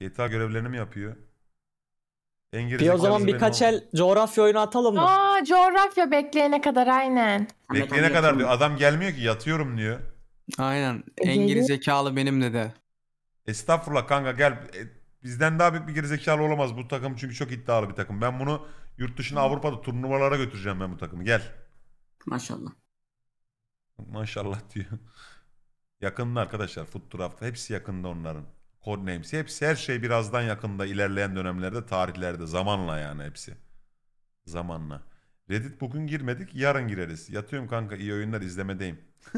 GTA görevlerini mi yapıyor? En Bir o zaman birkaç el coğrafya oyunu atalım mı? Aa coğrafya bekleyene kadar aynen. Bekleyene kadar diyor. Adam gelmiyor ki yatıyorum diyor. Aynen. E, en gerizekalı benim dedi. Estağfurullah kanka gel. E, bizden daha büyük bir gerizekalı olamaz bu takım çünkü çok iddialı bir takım. Ben bunu yurt dışına Avrupa'da turnuvalara götüreceğim ben bu takımı. Gel. Maşallah. Maşallah diyor. Yakında arkadaşlar. Foot hepsi yakında onların. Code names hepsi her şey birazdan yakında ilerleyen dönemlerde tarihlerde zamanla yani hepsi. Zamanla. Reddit bugün girmedik yarın gireriz. Yatıyorum kanka iyi oyunlar izlemedeyim.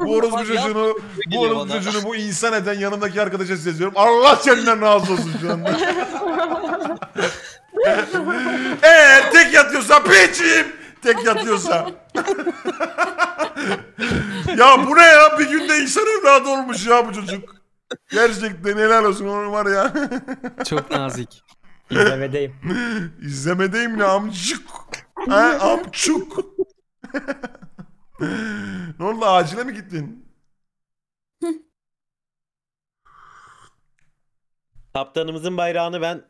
bu orospu çocuğunu, bu orospu çocuğunu bu insan eden yanımdaki arkadaşa sesleniyorum. Allah senden razı olsun şu anda. Eğer tek yatıyorsa piçim. Tek yatıyorsa. ya bu ne ya? Bir günde insan evladı olmuş ya bu çocuk. Gerçekten helal olsun onun var ya. Çok nazik. İzlemedeyim. İzlemedeyim ne amcuk. Ha, amcuk. ne oldu acile mi gittin? Kaptanımızın bayrağını ben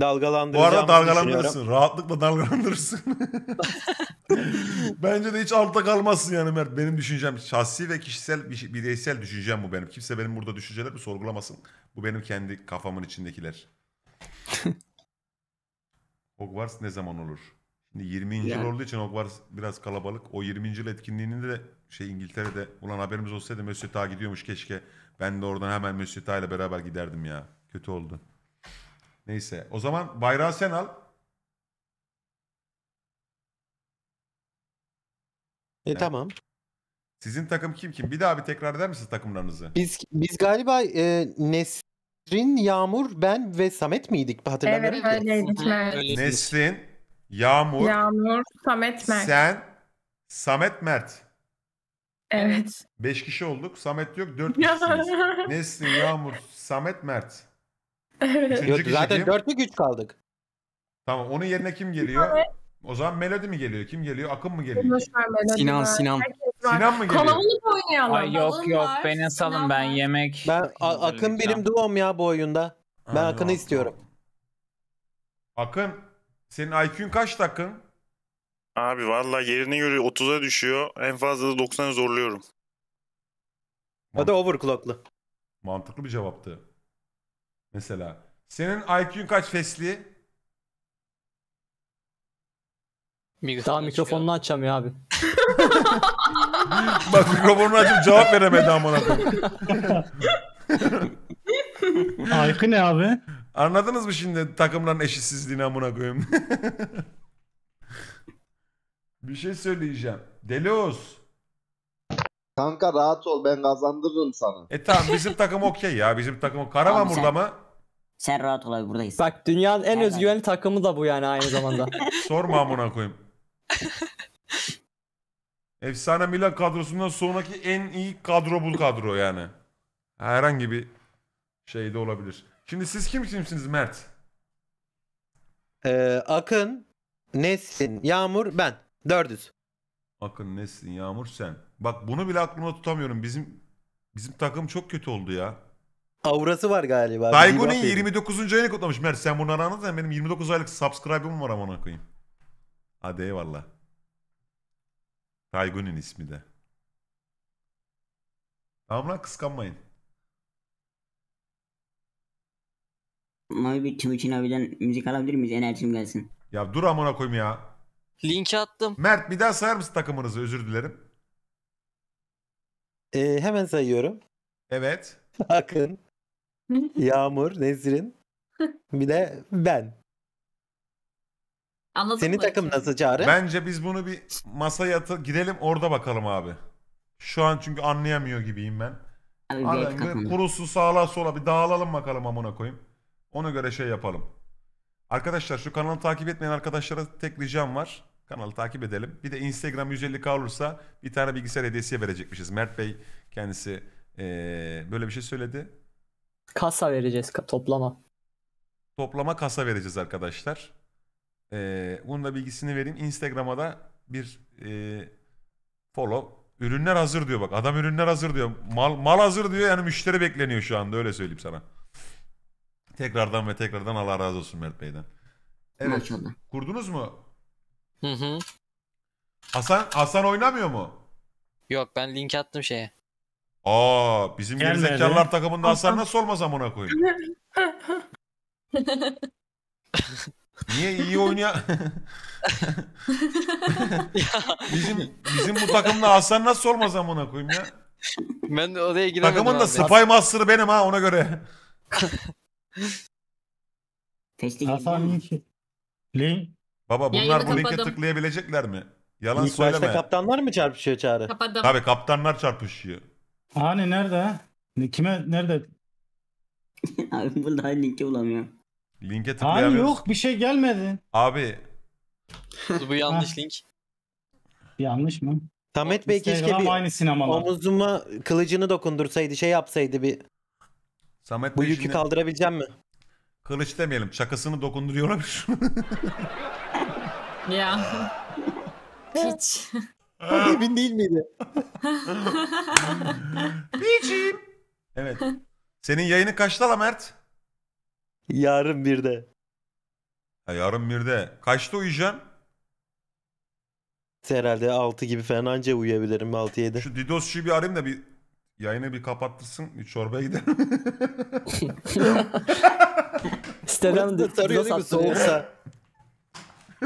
dalgalandıracağımı Bu arada dalgalandırırsın. Rahatlıkla dalgalandırırsın. Bence de hiç altta kalmazsın yani Mert. Benim düşüncem şahsi ve kişisel bir bireysel düşüncem bu benim. Kimse benim burada düşüncelerimi sorgulamasın. Bu benim kendi kafamın içindekiler. Hogwarts ne zaman olur? Şimdi 20. Yani. yıl olduğu için Hogwarts biraz kalabalık. O 20. yıl etkinliğinin de şey İngiltere'de ulan haberimiz olsaydı Mösyöta gidiyormuş keşke. Ben de oradan hemen Mösyöta ile beraber giderdim ya. Kötü oldu. Neyse o zaman bayrağı sen al. E Evet. tamam. Sizin takım kim kim? Bir daha bir tekrar eder misiniz takımlarınızı? Biz biz galiba e, Nesrin, Yağmur, ben ve Samet miydik? Hatırlamıyorum Evet öyleydik Nesrin, Yağmur, Yağmur, Samet, Mert. sen, Samet, Mert. Evet. Beş kişi olduk. Samet yok Dört kişisiniz. Nesrin, Yağmur, Samet, Mert. Yok, zaten dörtlük 4'lük kaldık. Tamam onun yerine kim geliyor? O zaman Melody mi geliyor? Kim geliyor? Akın mı geliyor? Sinan, Sinan. Sinan mı geliyor? Kalabalık oynayalım. Ay, yok yok var, beni salın Sinan ben var. yemek. Ben A- Akın benim duom ya bu oyunda. Ben Aynen. Akın'ı istiyorum. Akın senin IQ'un kaç takın? Abi valla yerine göre 30'a düşüyor. En fazla da 90'a zorluyorum. Ya da overclocklu. Mantıklı bir cevaptı. Mesela. Senin IQ'un kaç Fesli? Daha Mikrofonu açacağım ya abi. Bak mikrofonunu açıp cevap veremedi amına koyayım. Aykı ne abi? Anladınız mı şimdi takımların eşitsizliğini amına koyayım? Bir şey söyleyeceğim. Delos. Kanka rahat ol ben kazandırırım sana. E tamam bizim takım okey ya. Bizim takım Karaman sen- mı? Sen rahat ol abi buradayız. Bak dünyanın en Nereden? özgüvenli takımı da bu yani aynı zamanda. Sorma amına koyayım. Efsane Milan kadrosundan sonraki en iyi kadro bu kadro yani. Herhangi bir şey de olabilir. Şimdi siz kim kimsiniz Mert? Ee, Akın, Nesin, Yağmur, ben. Dördüz. Akın nesin Yağmur sen. Bak bunu bile aklımda tutamıyorum. Bizim bizim takım çok kötü oldu ya. Aurası var galiba. Daigun'un Zibap 29. ayını kutlamış. Mert sen bunu anladın benim 29 aylık subscribe'ım var amına koyayım. Hadi eyvallah. Daigun'un ismi de. Tamam lan kıskanmayın. Mavi bir Timuçin abiden müzik alabilir miyiz? Enerjim gelsin. Ya dur amına koyayım ya. Linki attım. Mert bir daha sayar mısın takımınızı? Özür dilerim. Ee, hemen sayıyorum. Evet. Akın, Yağmur, Nezrin, bir de ben. Anladın Senin mı? takım nasıl Çağrı? Bence biz bunu bir masaya atı gidelim orada bakalım abi. Şu an çünkü anlayamıyor gibiyim ben. Abi, Hadi kurusu sağa sola bir dağılalım bakalım amına koyayım. Ona göre şey yapalım. Arkadaşlar şu kanalı takip etmeyen arkadaşlara tek ricam var. Kanalı takip edelim. Bir de Instagram 150k olursa bir tane bilgisayar hediyesi verecekmişiz. Mert Bey kendisi ee, böyle bir şey söyledi. Kasa vereceğiz toplama. Toplama kasa vereceğiz arkadaşlar. Ee, bunun da bilgisini vereyim. Instagram'a da bir e, follow. Ürünler hazır diyor bak. Adam ürünler hazır diyor. Mal, mal hazır diyor yani müşteri bekleniyor şu anda öyle söyleyeyim sana. Tekrardan ve tekrardan Allah razı olsun Mert Bey'den. Evet. Kurdunuz mu Hı hı. Hasan Hasan oynamıyor mu? Yok ben link attım şeye. Aa bizim geri Gelmedi. zekalar takımında Hasan nasıl olmaz amına koyayım. Niye iyi oynuyor? bizim bizim bu takımda Hasan nasıl olmaz amına koyayım ya? Ben de odaya giremedim Takımın da Spy Master'ı benim ha ona göre. Testi Hasan Link. Link. Baba bunlar bu linke tıklayabilecekler mi? Yalan İlk başta söyleme. kaptanlar mı çarpışıyor Çağrı? Kapadım. Tabii kaptanlar çarpışıyor. Hani nerede? Kime nerede? Abi burada linki bulamıyorum. Linke Hani tıklayamıyoruz. yok bir şey gelmedi. Abi Bu yanlış link. Yanlış mı? Samet Bey keşke bir aynı omuzuma kılıcını dokundursaydı şey yapsaydı bir Samet Bey, bu yükü şimdi kaldırabileceğim mi? kılıç demeyelim çakasını dokunduruyor olabilir. Ya. Piç. Evin değil miydi? Piçim. Evet. Senin yayını kaçta la Mert? Yarın birde. de. Ha, yarın birde. Kaçta uyuyacaksın? Herhalde 6 gibi falan anca uyuyabilirim 6-7. Şu Didosçu'yu bir arayayım da bir yayını bir kapattırsın. Bir çorbaya gidelim. İstemem de. Sarıyor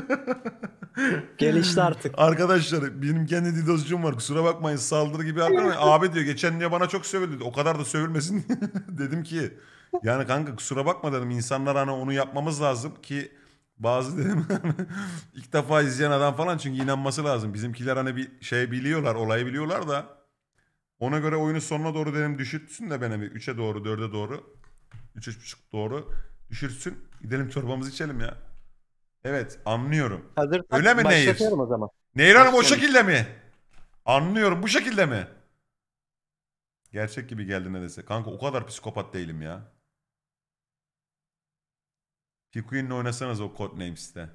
Gelişti artık. Arkadaşlar benim kendi didoscum var kusura bakmayın saldırı gibi yapmayın. Abi diyor geçen diyor bana çok sövüldü. O kadar da sövülmesin dedim ki yani kanka kusura bakma dedim insanlar hani onu yapmamız lazım ki bazı dedim ilk defa izleyen adam falan çünkü inanması lazım. Bizimkiler hani bir şey biliyorlar olayı biliyorlar da ona göre oyunu sonuna doğru dedim düşürtsün de beni bir 3'e doğru 4'e doğru 3 3.5 doğru düşürtsün gidelim çorbamızı içelim ya. Evet anlıyorum. Hazır Öyle mi Nehir? başlatıyorum o zaman. Nehir Hanım o şekilde mi? Anlıyorum bu şekilde mi? Gerçek gibi geldi ne dese. Kanka o kadar psikopat değilim ya. Pikuin'le oynasanız o Codenames'te.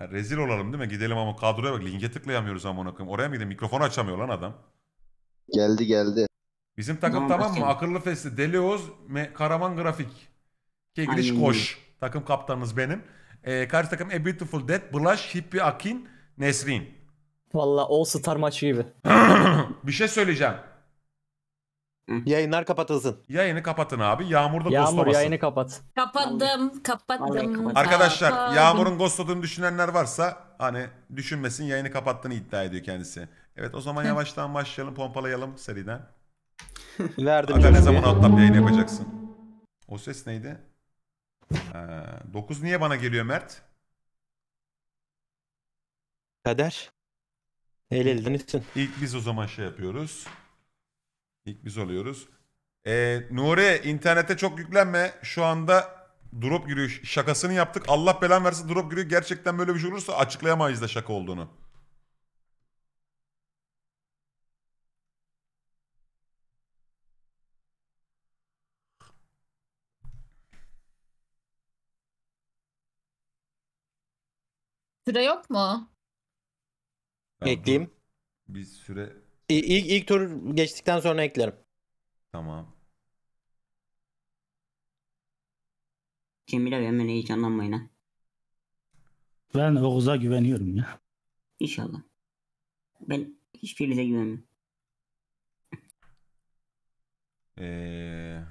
Ya rezil olalım değil mi? Gidelim ama kadroya bak. Linke tıklayamıyoruz ama koyayım. Oraya mı gidelim? Mikrofonu açamıyor lan adam. Geldi geldi. Bizim takım Tamam, tamam mı? Akıllı Fesli, Deli Oğuz, Karaman Grafik. Kegriş Koş. Takım kaptanınız benim. E, karşı takım A Beautiful Dead, Blush, Hippi Akin, Nesrin. Valla All Star maçı gibi. bir şey söyleyeceğim. Yayınlar kapatılsın. Yayını kapatın abi. Yağmur da Yağmur yayını kapat. Kapattım, kapattım. Arkadaşlar Yağmur'un ghostladığını düşünenler varsa hani düşünmesin yayını kapattığını iddia ediyor kendisi. Evet o zaman yavaştan başlayalım pompalayalım seriden. Verdim. Aga ne zaman atlap yayın yapacaksın? O ses neydi? 9 ee, niye bana geliyor Mert? Kader. El elden üstün. İlk biz o zaman şey yapıyoruz. İlk biz oluyoruz. Ee, Nuri internete çok yüklenme. Şu anda drop giriyor şakasını yaptık. Allah belan versin drop giriyor. Gerçekten böyle bir şey olursa açıklayamayız da şaka olduğunu. Süre yok mu? Ekleyeyim. dur. süre İ- İlk, ilk tur geçtikten sonra eklerim. tamam. Cemil abi hemen heyecanlanmayın ha. Ben Oğuz'a güveniyorum ya. İnşallah. Ben hiçbirinize güvenmiyorum. Ee,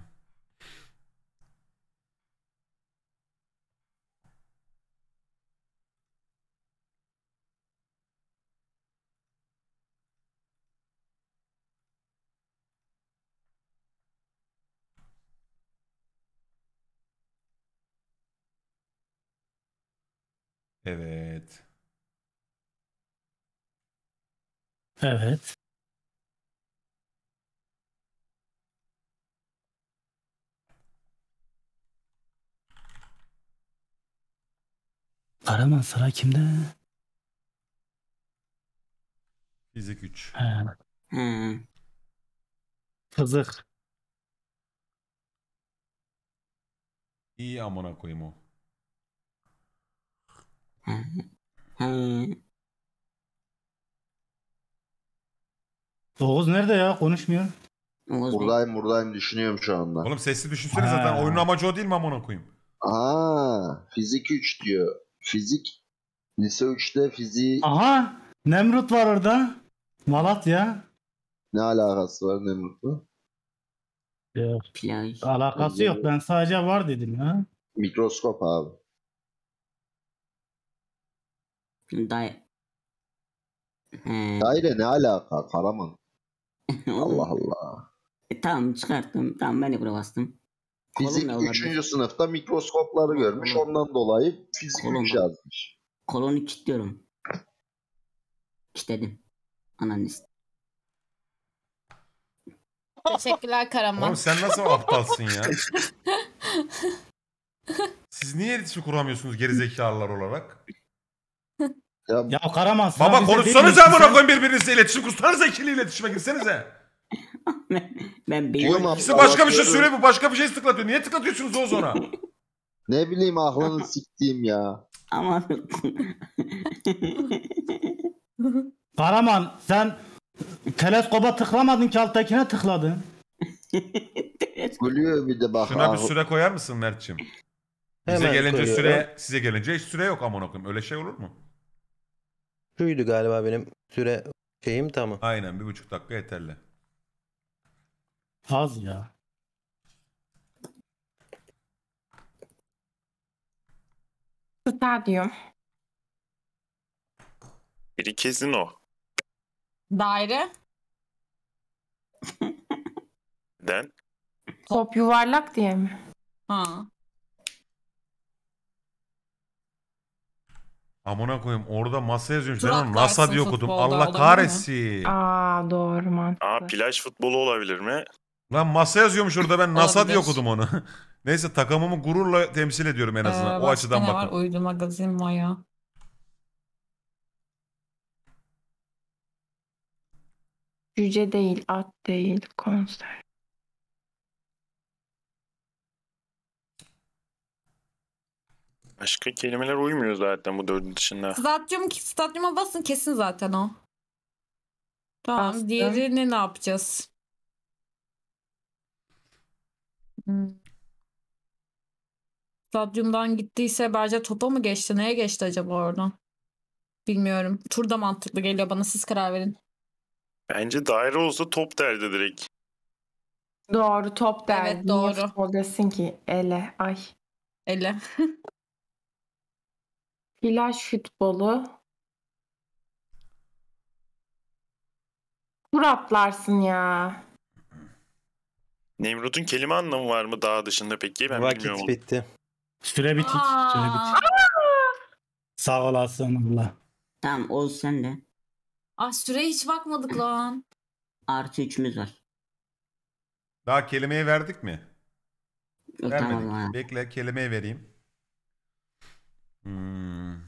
Evet. Evet. Araman sıra kimde? Fizik 3. He. Hmm. İyi amına koyayım o. Oğuz nerede ya? Konuşmuyor. Oğuz mu? Buradayım buradayım düşünüyorum şu anda. Oğlum sesli düşünsene zaten. Oyunun amacı o değil mi amına koyayım? Aa, fizik 3 diyor. Fizik lise 3'te fiziği Aha! Nemrut var orada. Malatya. ne alakası var Nemrut'la? Yok. Plaj. Alakası yok. Ben sadece var dedim ya. Mikroskop abi. Day He. Daire ne alaka Karaman? Allah Allah. E, tamam çıkarttım. Tamam ben de buraya bastım. Fizik Kolumla 3. sınıfta mikroskopları görmüş. Ondan dolayı fizik 3 yazmış. Kolonu kilitliyorum. Kilitledim. Ananist. Teşekkürler Karaman. Oğlum sen nasıl aptalsın ya? Siz niye iletişim kuramıyorsunuz gerizekalılar olarak? Ya, ya Karaman Baba bize konuşsanız değil misin koyun birbirinizle iletişim kursanız ikili iletişime girsenize. ben biliyorum. Oğlum, İkisi başka bir şey Allah'ım. söylüyor bu başka bir şey tıklatıyor. Niye tıklatıyorsunuz Oğuz ona? Ne bileyim aklını siktiğim ya. Aman Karaman sen teleskoba tıklamadın ki alttakine tıkladın. Gülüyor bir de bak. Şuna bir ah. süre koyar mısın Mert'ciğim? Size gelince koyuyor. süre, size gelince hiç süre yok amına koyayım. Öyle şey olur mu? Şuydu galiba benim süre şeyim tamam. Aynen bir buçuk dakika yeterli. Az ya. Stadyum. Biri kezino. Daire. Den. Top yuvarlak diye mi? Ha. Amına koyayım orada masa yazıyormuş. Ben onu NASA diye dersin okudum. Allah olabilir mi? kahretsin. Aa doğru mantıklı. Aa plaj futbolu olabilir mi? Lan masa yazıyormuş orada ben NASA diye Olabilir. okudum onu. Neyse takımımı gururla temsil ediyorum en ee, azından. Ee, o açıdan bakın. Var? Uydu magazin var ya. Cüce değil, at değil, konser. Başka kelimeler uymuyor zaten bu dördün dışında. Stadyum, stadyuma basın kesin zaten o. Tamam Bastım. diğerini ne yapacağız? Hmm. Stadyumdan gittiyse Berce topa mı geçti? Neye geçti acaba oradan? Bilmiyorum. Turda mantıklı geliyor bana. Siz karar verin. Bence daire olsa top derdi direkt. Doğru top derdi. Evet doğru. Niye futbol desin ki ele ay. Ele. Plaj futbolu. Tur atlarsın ya. Nemrut'un kelime anlamı var mı daha dışında peki? Ben bilmiyorum. Vakit bitti. Süre bitik. Süre bitik. Sağ olasın abla. Tamam Oğuz sen de. Ah süreye hiç bakmadık lan. Artı üçümüz var. Daha kelimeyi verdik mi? Yok, Vermedik. tamam Bekle kelimeyi vereyim. Hmm.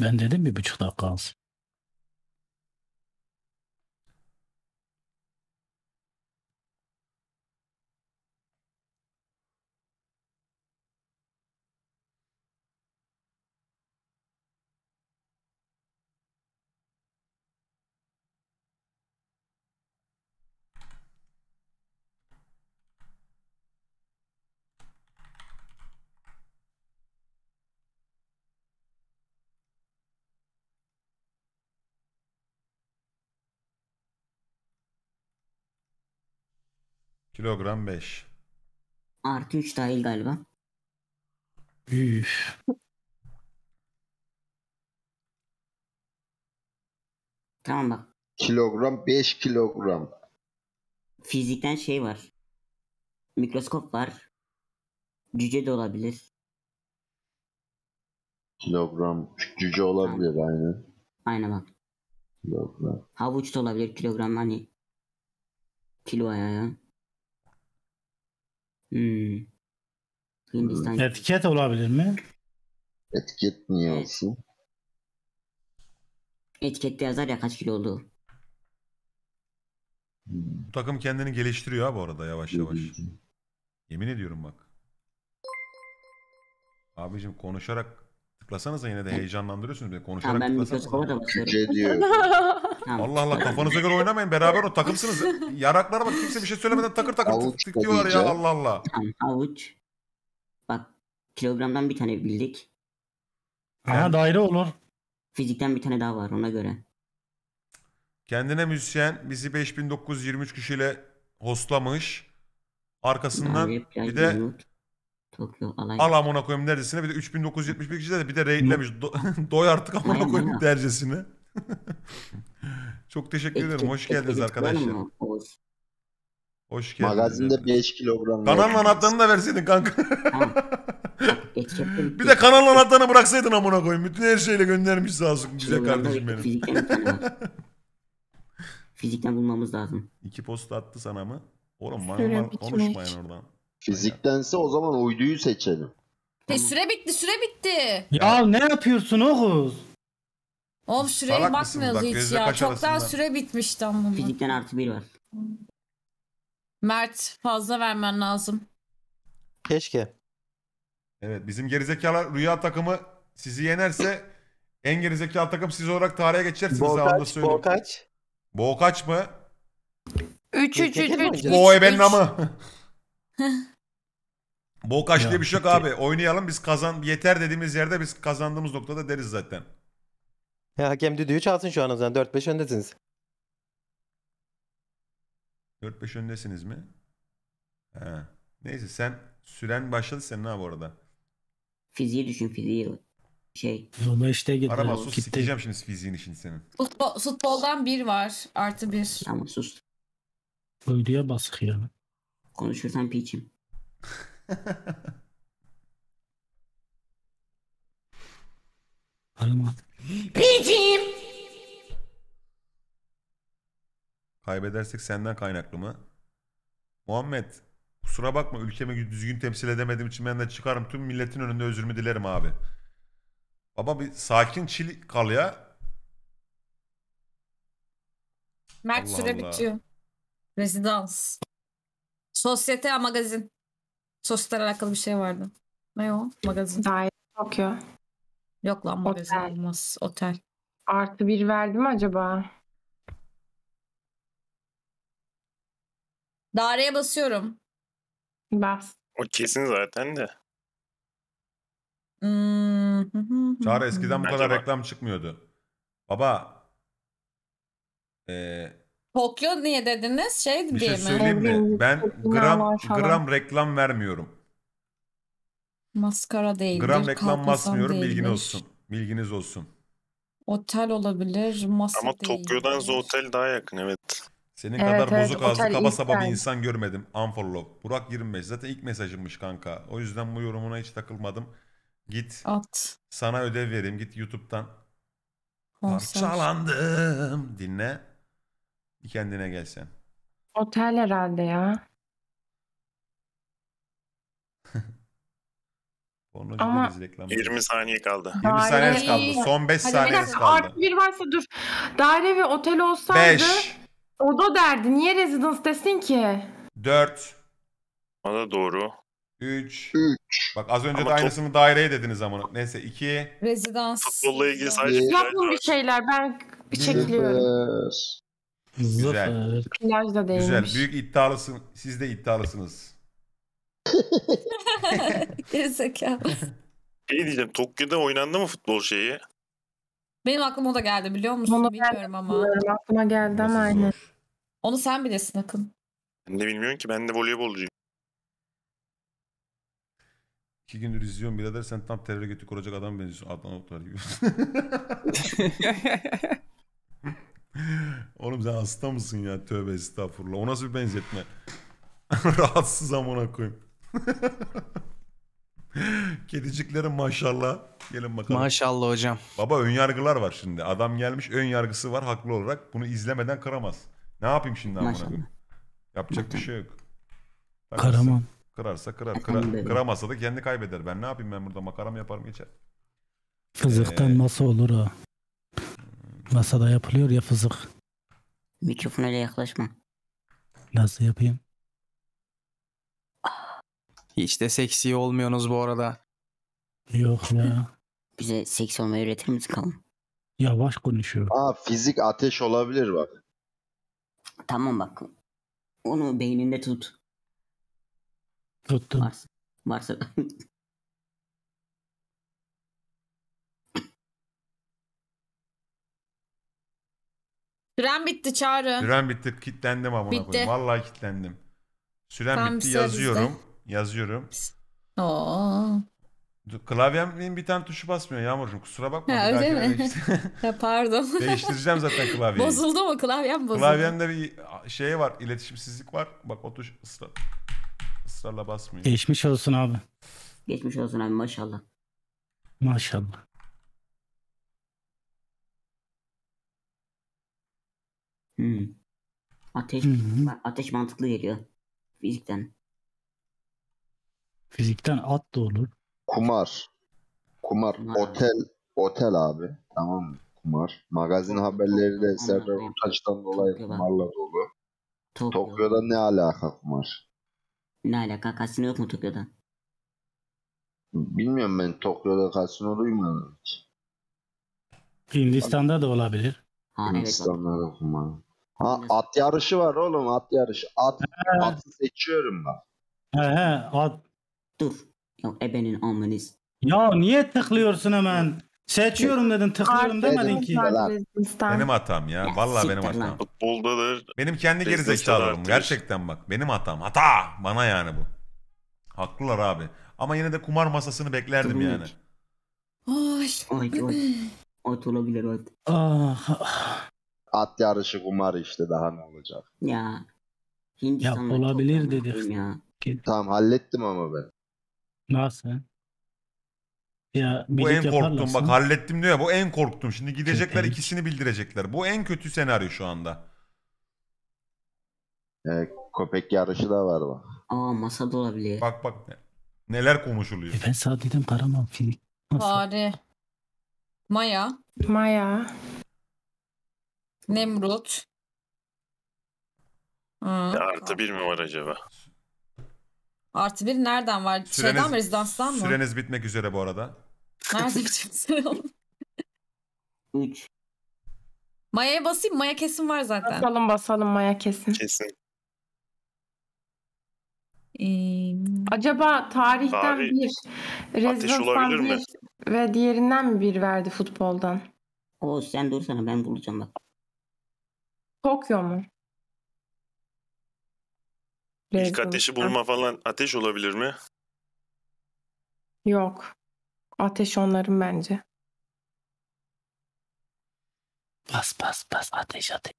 Ben dedim bir buçuk dakika az. Kilogram 5. Artı 3 dahil galiba. Üf. tamam bak. Kilogram 5 kilogram. Fizikten şey var. Mikroskop var. Cüce de olabilir. Kilogram cüce olabilir tamam. aynı. Aynen bak. Kilogram. Havuç da olabilir kilogram hani. Kilo ayağı. Hmm. Etiket olabilir mi? Etiket niye olsun? Etikette yazar ya kaç kilo olduğu. Bu hmm. takım kendini geliştiriyor ha bu arada yavaş yavaş. Yemin ediyorum bak. Abicim konuşarak tıklasanıza yine de heyecanlandırıyorsunuz. Konuşarak Tamam ben tıklasanıza. mikroskopa da basıyorum. Cüce diyor. Tamam. Allah Allah kafanıza göre oynamayın beraber o takımsınız. Yaraklara bak kimse bir şey söylemeden takır takır tık Avuç tık diyorlar ya Allah Allah. Tamam avuç. Bak kilogramdan bir tane bildik. Aha daire olur. Fizikten bir tane daha var ona göre. Kendine müzisyen bizi 5923 kişiyle hostlamış. Arkasından bir de Nemrut, Tokyo, Alay. al amına koyayım dercesine bir de 3971 kişide de bir de raidlemiş. Do- doy artık amına Aynen, koyayım dercesine. Çok teşekkür ederim. Ektim, Hoş geldiniz arkadaşlar. Hoş. Hoş geldiniz. Magazinde 5 kilogram. Kanal anahtarını da verseydin kanka. bir de kanal anahtarını bıraksaydın amına koyayım. Bütün her şeyle göndermiş sağ olsun güzel kardeşim benim. Fizikten, bulmamız lazım. İki posta attı sana mı? Oğlum bana konuşmayın oradan. Fiziktense o zaman uyduyu seçelim. E, süre bitti süre bitti. Ya ne yapıyorsun Oğuz? Oğlum süreye Salak mısın? hiç ya. Çoktan süre bitmişti ama. Fizikten artı bir var. Mert fazla vermen lazım. Keşke. Evet bizim gerizekalı rüya takımı sizi yenerse en gerizekalı takım siz olarak tarihe geçersiniz. ha, Bolkaç, söyleyeyim. Bolkaç. Boğkaç mı? 3 3 3 3. Üç, Boğ ebenin üç. amı. Boğkaç diye bir şey yok abi. Oynayalım biz kazan yeter dediğimiz yerde biz kazandığımız noktada deriz zaten. Ya hakem düdüğü çalsın şu an o zaman. 4-5 öndesiniz. 4-5 öndesiniz mi? Ha. Neyse sen süren başladı sen ne bu arada. Fiziği düşün fiziği. Şey. Zona işte gitti. Arama sus sikeceğim şimdi fiziğini şimdi senin. Futbol, futboldan bir var. Artı bir. Tamam sus. Uyduya basık ya. Konuşursan piçim. Anlamadım. Piçim. Kaybedersek senden kaynaklı mı? Muhammed kusura bakma ülkemi düzgün temsil edemediğim için ben de çıkarım. Tüm milletin önünde özürümü dilerim abi. Baba bir sakin çil kal ya. Mert Allah süre Allah. bitiyor. Rezidans. Sosyete magazin. Sosyete alakalı bir şey vardı. Ne o? Magazin. Hayır. Okuyor. Yok lan magazin Otel. olmaz. Otel. Artı bir verdim acaba? Daireye basıyorum. Bas. O kesin zaten de. Hmm. Çağrı eskiden bu Bence kadar reklam çıkmıyordu. Baba. Ee, Tokyo niye dediniz? Şey bir şey diye şey mi? söyleyeyim mi? Ben gram gram reklam vermiyorum. Maskara değildir. Gram reklam basmıyorum bilgin olsun. Bilginiz olsun. Otel olabilir. Masa Ama değildir. Tokyo'dan Zotel daha yakın evet. Senin Evet, kadar evet, bozuk ağzı kaba saba bir insan. görmedim. Unfollow. Burak 25 zaten ilk mesajımmış kanka. O yüzden bu yorumuna hiç takılmadım. Git At. sana ödev vereyim. Git YouTube'dan. Parçalandım. Dinle. Bir kendine gelsen. Otel herhalde ya. Ama... 20 saniye kaldı. 20 saniyeniz kaldı. Son 5 saniye kaldı. Artı bir varsa dur. Daire ve otel olsaydı 5 oda derdi. Niye residence desin ki? 4 Bana doğru. 3 Bak az önce Ama de top- aynısını daireye dediniz ama. Neyse 2 Rezidans. Futbolla ilgili sadece Yapın bir şeyler. Ben bir çekiliyorum. Güzel. Zafer. değilmiş. Güzel. Büyük iddialısın. Siz de iddialısınız. Gerizekalı. Şey diyeceğim Tokyo'da oynandı mı futbol şeyi? Benim aklıma o da geldi biliyor musun? Onu Bilmiyorum ama. Bilmiyorum, aklıma geldi ama aynı. Onu sen bilesin Akın. Ben de bilmiyorum ki ben de voleybolcuyum. İki gündür izliyorum birader sen tam terör götü kuracak adam benziyorsun. Adnan Oktar gibi. Oğlum sen hasta mısın ya? Tövbe estağfurullah. O nasıl bir benzetme? Rahatsız amına koyayım. Kediciklerin maşallah. Gelin bakalım. Maşallah hocam. Baba ön yargılar var şimdi. Adam gelmiş ön yargısı var haklı olarak. Bunu izlemeden kıramaz. Ne yapayım şimdi amına Yapacak bir şey yok. Takarsa- Karaman. Kırarsa kırar. Kıra- kıramasa da kendi kaybeder. Ben ne yapayım ben burada makaram yaparım geçer. Fızıktan Ee, masa olur o. Masada yapılıyor ya fızık. Mikrofon öyle yaklaşma. Nasıl yapayım? Hiç de seksi olmuyorsunuz bu arada. Yok ya. Bize seks olmayı öğretir misin kalın? Yavaş konuşuyor. Aa fizik ateş olabilir bak. Tamam bak. Onu beyninde tut. Tuttum. Varsa. varsa. Süren bitti çağrı. Süren bitti. Kitlendim amına Bitti. koyayım. Vallahi kitlendim. Süren Tamam, bitti bir servis yazıyorum. Yazıyorum. Oo. Klavyemin bir tane tuşu basmıyor Yağmurcuğum kusura bakma. Ha, öyle mi? Değiştir... pardon. Değiştireceğim zaten klavyeyi. Bozuldu mu klavyem bozuldu. Klavyemde bir şey var iletişimsizlik var. Bak o tuş ısrar, ısrarla basmıyor. Geçmiş olsun abi. Geçmiş olsun abi maşallah. Maşallah. Hmm. Ateş, hı ateş mantıklı geliyor fizikten. Fizikten at da olur. Kumar. Kumar. Hmm. Otel. Otel abi. Tamam mı? Kumar. Magazin haberleri de Serdar Ortaç'tan dolayı Tokyo'dan. kumarla dolu. Tokyo. Tokyo'da ne alaka kumar? Ne alaka? Kasino yok mu Tokyo'da? Bilmiyorum ben Tokyo'da kasino duymadım hiç. Hindistan'da da olabilir. Ha, Hindistan'da evet. da kumar. Ha at yarışı var oğlum at yarışı. At, atı seçiyorum bak. He he at Dur. Yok ebenin amınız. Ya niye tıklıyorsun hemen? Seçiyorum dedin tıklıyorum demedin ki. Benim hatam ya. Ya Vallahi benim siktir lan. hatam. Futboldadır. Benim kendi Biz de Gerçekten bak. Benim hatam. Hata. Bana yani bu. Haklılar abi. Ama yine de kumar masasını beklerdim Tabii. yani. Oy. Oy oy. Ot olabilir ot. Ah, At yarışı kumar işte daha ne olacak. Ya. Hindistan'dan olabilir çok dedik. Ya. Tamam hallettim ama ben. Nasıl? Ya Bu en korktuğum bak hallettim diyor ya bu en korktuğum. Şimdi gidecekler Evet. ikisini bildirecekler. Bu en kötü senaryo şu anda. Ee, köpek yarışı da var bak. Aa masa da olabilir. Bak bak neler konuşuluyor. E ben sana dedim Karaman film. Nasıl? Maya. Maya. Nemrut. Hı. Artı bir mi var acaba? Artı bir nereden var? Süreniz, Şeyden mi? Rezidans'tan mı? Süreniz bitmek üzere bu arada. Nerede bitmek üzere? 3. Maya'ya basayım. Maya kesin var zaten. Basalım basalım Maya kesin. Kesin. Ee, Acaba tarihten Tarih. bir, Rezidans'tan bir mi? ve diğerinden mi bir verdi futboldan? O sen dursana ben bulacağım bak. Tokyo mu? Blaze İlk ateşi bulma falan ateş olabilir mi? Yok. Ateş onların bence. Bas bas bas ateş ateş.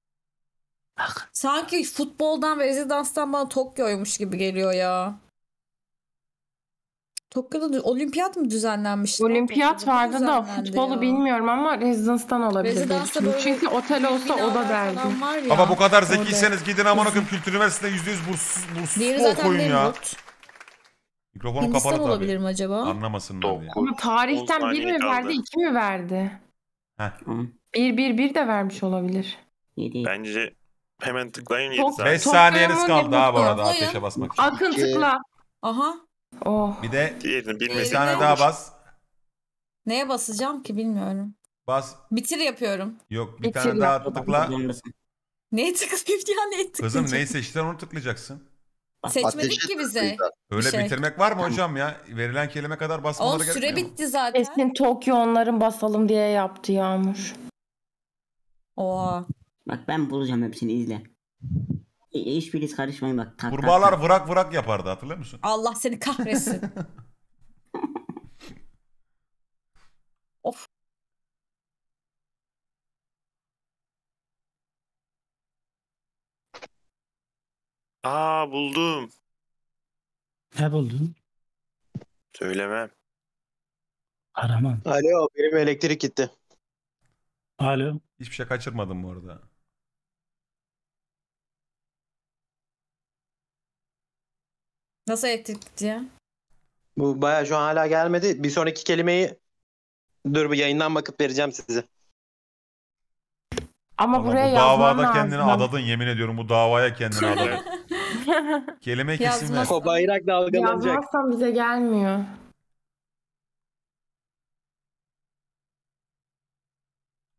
Bak. Sanki futboldan ve rezidanstan bana Tokyo'ymuş gibi geliyor ya. Tokyo'da olimpiyat mı düzenlenmiş? Olimpiyat vardı da futbolu ya. bilmiyorum ama rezidanstan olabilir. Çünkü otel olsa oda derdim. Ama bu kadar zekiyseniz gidin aman okuyum kültür üniversitesinde %100 burs, burs okuyun ya. Mikrofonu kapalı tabii. olabilir mi acaba? Anlamasın. diye. Ama tarihten bir mi kaldı. verdi iki mi verdi? Heh. Bir bir bir de vermiş olabilir. Bence hemen tıklayın 7 saniye. 5 saniyeniz kaldı ha bu arada ateşe basmak için. Akın tıkla. Aha. Oh. Bir de Diğerini bir bilmesek daha bas. Neye basacağım ki bilmiyorum. Bas. Bitir yapıyorum. Yok bir tane daha tıkla. Neye tıklayıp ya neye tıklayacağım? Kızım neyi seçtiler onu tıklayacaksın. Seçmedik Ateşe ki bize. Öyle Şey. bitirmek var mı hocam ya? Verilen kelime kadar Oğlum basmaları süre gerekmiyor mu? bitti zaten. Esin Tokyo onların basalım diye yaptı Yağmur. Oo Bak ben bulacağım hepsini izle. E, hiçbiriz karışmayın bak. Tak, Kurbağalar tak, tak. vırak vırak yapardı hatırlıyor musun? Allah seni kahretsin. of. Aa buldum. Ne buldun? Söylemem. Aramam. Alo benim elektrik gitti. Alo. Hiçbir şey kaçırmadım bu arada. Nasıl elektrikli ya? Bu baya şu an hala gelmedi. Bir sonraki kelimeyi dur bu yayından bakıp vereceğim size. Ama Ama buraya bu davada lazım. kendini adadın yemin ediyorum bu davaya kendini adadın. Kelime kesimi. Yazmaz. Bayrak dalgalanacak. Yazmazsan bize gelmiyor.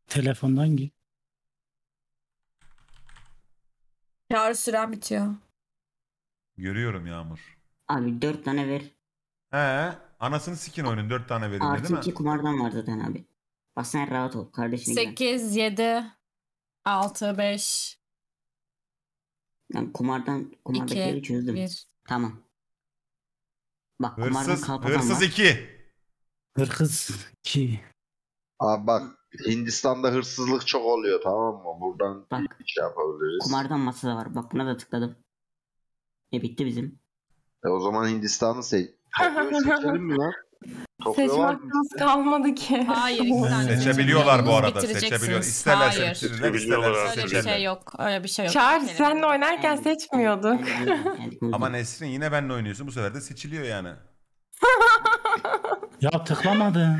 Telefondan gir. yağmur. süren bitiyor. Görüyorum Yağmur. Abi dört tane ver. He. Anasını sikin oyunun 4 tane verildi Artı değil mi? 2 kumardan var zaten abi. Bak sen rahat ol kardeşine 8, 7, 6, 5, Yani kumardan kumardakileri 2, çözdüm. 1. Tamam. Bak kumardan Hırsız, kalpazan hırsız var. 2. Hırkız ki. Abi bak Hindistan'da hırsızlık çok oluyor tamam mı? Buradan Bak. bir şey yapabiliriz. Kumardan masa da var. Bak buna da tıkladım. E bitti bizim. E o zaman Hindistan'ı se seçelim mi lan? Tokyo kalmadı ki. Hayır Seçebiliyorlar bu arada. Seçebiliyor. İsterler, Hayır. bitirirler, isterlerse Öyle bir şey yok. Öyle bir şey yok. Charles senle oynarken seçmiyorduk. Ama Nesrin yine benle oynuyorsun. Bu sefer de seçiliyor yani. Ya tıklamadı.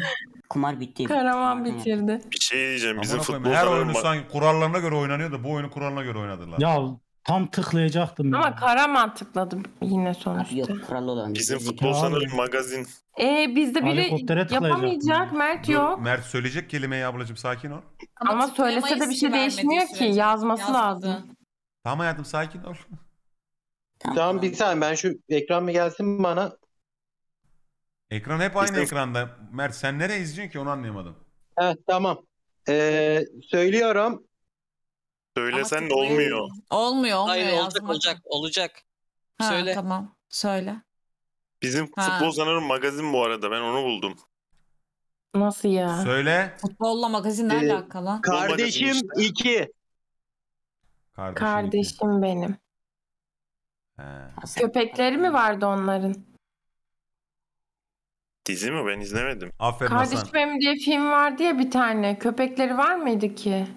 Kumar bitti. Karaman bitirdi. Bir şey diyeceğim. Bizim Amına koyayım, her oyunu sanki kurallarına göre oynanıyor da bu oyunu kuralına göre oynadılar. Ya Tam tıklayacaktım. Ama yani. Karaman tıkladı yine sonuçta. yok kral olan. Bizim futbol sanırım magazin. Ee, bizde biri yapamayacak. Mert yok. Mert söyleyecek kelimeyi ablacığım sakin ol. Ama, Ama söylese de bir şey değişmiyor ki. Sürece. Yazması Yazdı. lazım. Tamam hayatım sakin ol. Tamam, tamam bir saniye ben şu ekran mı gelsin bana? Ekran hep aynı İstem ekranda. Mert sen nereye izliyorsun ki onu anlayamadım. Evet tamam. Ee, söylüyorum. Söylesen Ama olmuyor. Olmuyor olmuyor. Hayır olacak olacak olacak. Ha, Söyle. Tamam söyle. Bizim ha. futbol sanırım magazin bu arada ben onu buldum. Nasıl ya? Söyle. Futbolla magazin ne ee, alakalı? Kardeşim 2. Işte. Kardeşim, iki. benim. He. Köpekleri mi vardı onların? Dizi mi? Ben izlemedim. Aferin Kardeşim Hasan. benim diye film vardı ya bir tane. Köpekleri var mıydı ki?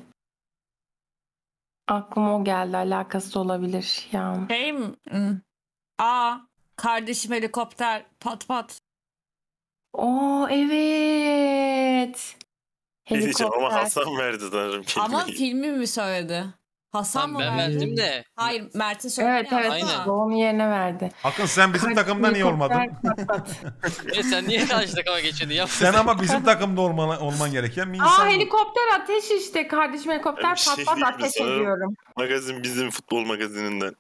Aklıma o geldi. Alakası olabilir ya. Şey mi? Hmm. kardeşim helikopter pat pat. Oo evet. Ne diyeceğim ama Hasan verdi sanırım kelimeyi. Ama filmi mi söyledi? Hasan mı ben verdi? verdim de. Hayır Mert'in söylediği Evet evet Aynen. babamın yerine verdi. Akın sen bizim takımda niye olmadın? E sen niye karşı takıma geçiyorsun? Yap. Sen ama bizim takımda olman, olman gereken bir Aa helikopter ateş işte kardeşim helikopter Bir şey patlat diyeyim ateş sana? ediyorum. Magazin bizim futbol magazininden.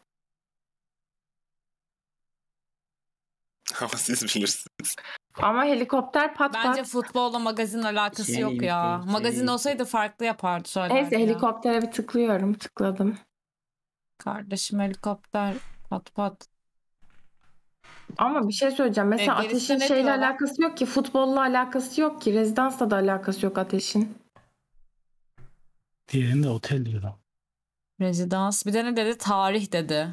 Ama siz bilirsiniz. Ama helikopter pat pat. Bence futbolla magazin alakası şey, yok ya. Şey, magazin olsaydı farklı yapardı söylerdi. Neyse helikoptere bir tıklıyorum. Tıkladım. Kardeşim helikopter pat pat. Ama bir şey söyleyeceğim. E, Mesela e, ateşin şeyle diyorlar? alakası yok ki. Futbolla alakası yok ki. Rezidansla da alakası yok ateşin. Diğerinde otel diyor. Rezidans. Bir de ne dedi? Tarih dedi.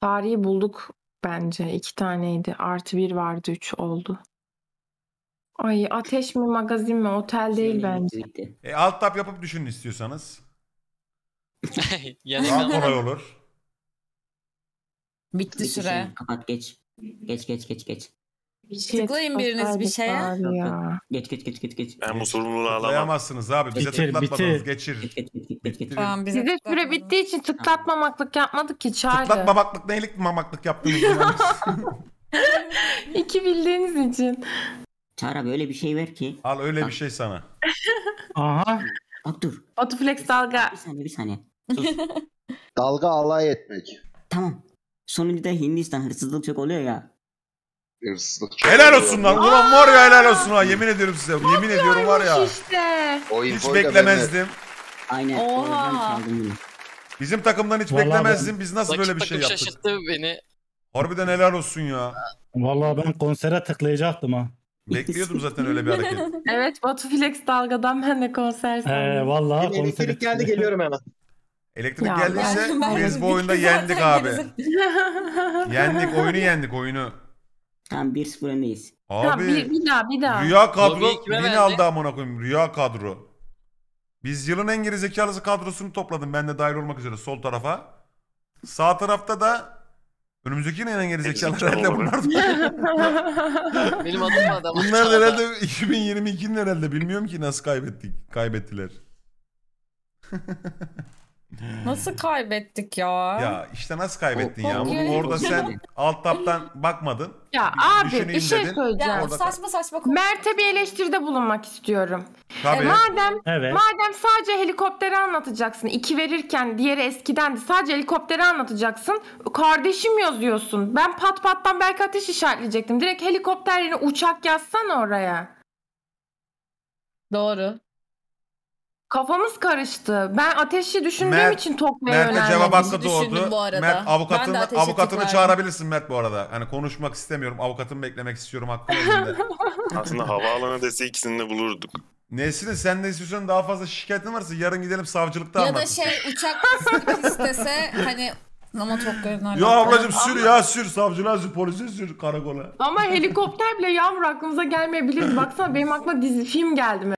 Tarihi bulduk bence. İki taneydi. Artı bir vardı. Üç oldu. Ay ateş mi magazin mi otel şey, değil bence. E, alt tab yapıp düşünün istiyorsanız. Yanına Daha kolay olur. Bitti Bitti süre. Kapat geç. Geç geç geç geç. Tıklayın biriniz bir şeye. Ya. Geç geç geç geç geç. Ben bu sorumluluğu alamam. Tıklayamazsınız abi. Bize Bitir, tıklatmadınız. bitir. Geçir. Geç geç geç geç geç. Tamam bize Bize süre bittiği için tıklatmamaklık yapmadık ki Tıklat Tıklatmamaklık neylik mamaklık yaptınız. İki bildiğiniz için. Çağır abi öyle bir şey ver ki. Al öyle bir şey sana. Aha. Bak dur. Otoflex dalga. Bir saniye bir saniye. Sus. Dalga alay etmek. tamam. Sonunda Hindistan hırsızlık çok oluyor ya hırsızlık çok Helal olsun lan. Ulan var ya helal olsun ha. Yemin ediyorum size. Yemin ediyorum var ya. işte. Hiç beklemezdim. Aynen. Oha. Bizim takımdan hiç Vallahi beklemezdim. Biz nasıl böyle bir şey takım yaptık? şaşırttı beni. Harbiden helal olsun ya. Vallahi ben konsere tıklayacaktım ha. Bekliyordum zaten öyle bir hareket. Evet Batu Flex dalgadan ben de konser Ee, sandım. vallahi Yine konsere elektrik geldi geliyorum hemen. Elektrik Ya, geldiyse ben- ben- biz bu oyunda yendik abi. Yendik oyunu yendik oyunu. Tamam 1-0 öndeyiz. Abi Ya bir, bir daha bir daha. rüya kadro Bobby'yi kime beni verdi? aldı amına koyayım. Rüya kadro. Biz yılın en geri zekalısı kadrosunu topladım. Ben de dahil olmak üzere sol tarafa. Sağ tarafta da önümüzdeki yılın en geri zekalısı herhalde olur. bunlar. Benim adım adam. Bunlar da herhalde 2022'nin herhalde. Bilmiyorum ki nasıl kaybettik. Kaybettiler. Nasıl kaybettik ya? Ya işte nasıl kaybettin O- ya? Bunu orada sen alt taptan bakmadın. Ya abi, bir düşüneyim şey söyleyeceğim. Orada- saçma saçma konu. Mert'e bir eleştiride bulunmak istiyorum. Tabii. E, madem Evet. madem sadece helikopteri anlatacaksın. iki verirken diğeri eskidendi. Sadece helikopteri anlatacaksın. Kardeşim yazıyorsun. Ben pat pattan belki ateş işaretleyecektim. Direkt helikopter yerine uçak yazsan oraya. Doğru. Kafamız karıştı. Ben ateşi düşündüğüm Mert- için Tokyo'ya Mert de cevap hakkı Düşündüm doğdu. Mert avukatını, Ben avukatını çağırabilirsin Mert bu arada. Hani konuşmak istemiyorum. Avukatımı beklemek istiyorum hakkım elinde. Aslında havaalanı dese ikisini de bulurduk. Nesrin sen ne istiyorsan daha fazla şikayetin varsa yarın gidelim savcılıkta Ya da şey uçak istese hani ama Tokyo'nun Ya ablacım sür ya sür savcılığa sür polise sür karakola. Ama helikopter bile yağmur aklımıza gelmeyebilir. Baksana benim aklıma dizi film geldi